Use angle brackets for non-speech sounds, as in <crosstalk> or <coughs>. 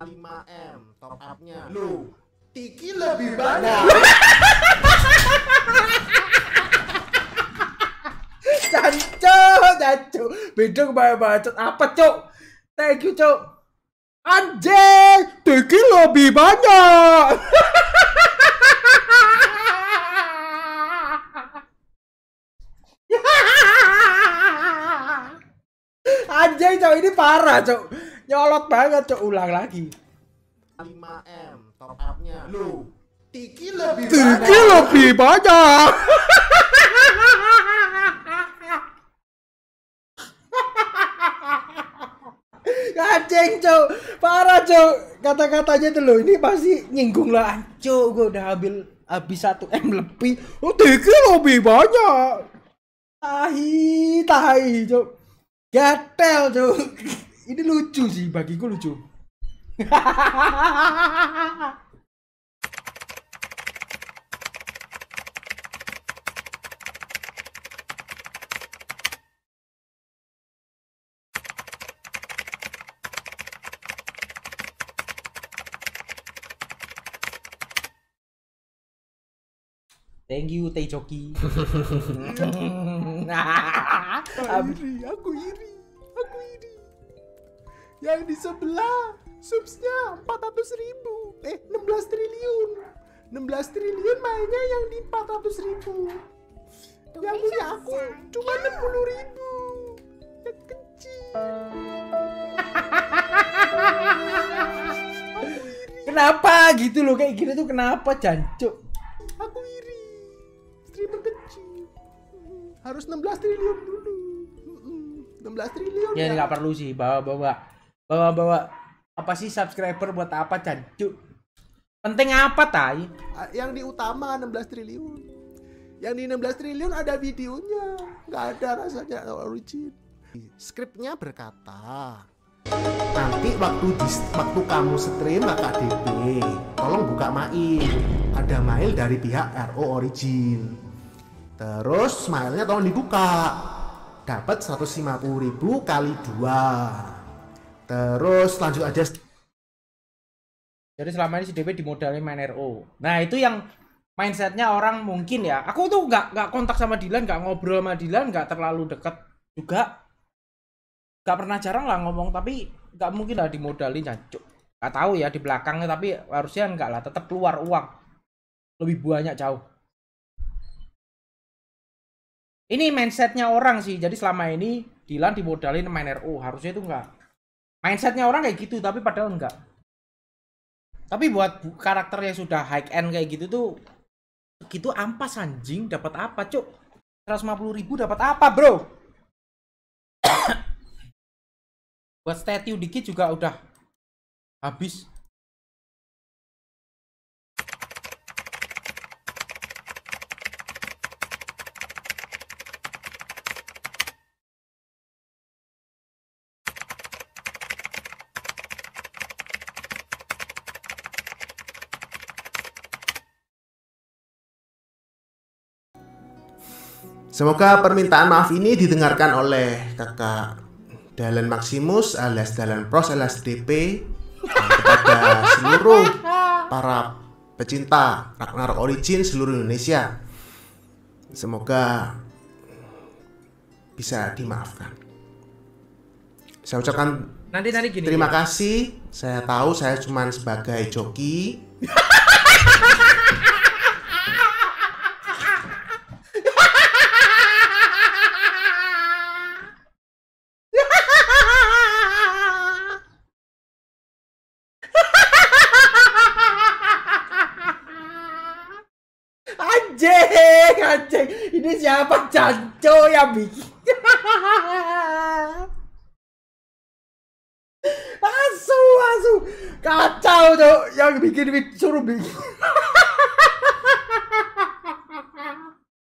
5M top up-nya. Lu Tiki lebih nah. banyak. Cancu, <laughs> cancu. Beda kemarin bacot apa, cok? Thank you, cok. anjay, Tiki lebih banyak. <laughs> Anjay, cok ini parah, cok. Nyolot banget cok ulang lagi. 5M top up-nya. Lu Tiki lebih Tiki banyak. Tiki lebih banyak. Kacing cok, parah cok. Kata-katanya tuh lo ini pasti nyinggung lah. Cok, gue udah ambil habis 1 M lebih. Oh, Tiki lebih banyak. Tahi, tahi cok. Gatel cok ini lucu sih bagiku lucu Thank you Tejoki. nah, <laughs> <laughs> aku iri, aku iri yang di sebelah subsnya 400 ribu eh 16 triliun 16 triliun mainnya yang di 400 ribu Tuh yang punya iya, aku cuma 60 iya. ribu yang kecil <laughs> kenapa gitu loh kayak gini tuh kenapa jancuk aku iri streamer kecil harus 16 triliun dulu 16 triliun ya, ya nggak perlu sih bawa bawa bawa-bawa apa sih subscriber buat apa cancu penting apa tai ah, yang diutama utama 16 triliun yang di 16 triliun ada videonya nggak ada rasanya origin skripnya berkata nanti waktu di, waktu kamu stream KDP tolong buka mail ada mail dari pihak RO Origin terus mailnya tolong dibuka dapat puluh ribu kali dua Terus lanjut aja. Jadi selama ini si DP dimodalin main RO. Nah itu yang mindsetnya orang mungkin ya. Aku tuh nggak nggak kontak sama Dilan, nggak ngobrol sama Dilan, nggak terlalu deket juga. Gak pernah jarang lah ngomong, tapi nggak mungkin lah dimodalin jancuk. Gak tahu ya di belakangnya, tapi harusnya nggak lah, tetap keluar uang. Lebih banyak jauh. Ini mindsetnya orang sih. Jadi selama ini Dilan dimodalin main RO, harusnya itu nggak mindsetnya orang kayak gitu tapi padahal enggak tapi buat karakter yang sudah high end kayak gitu tuh gitu ampas anjing dapat apa cuk 150 ribu dapat apa bro <coughs> buat statue dikit juga udah habis Semoga permintaan maaf ini didengarkan oleh kakak Dalen Maximus alias Dalen Pros alias DP kepada seluruh para pecinta Ragnar Origin seluruh Indonesia. Semoga bisa dimaafkan. Saya ucapkan nanti, nanti gini, terima ya. kasih. Saya tahu saya cuma sebagai joki. <laughs> anjing anjing ini siapa canco yang bikin asu asu kacau tuh yang bikin suruh bikin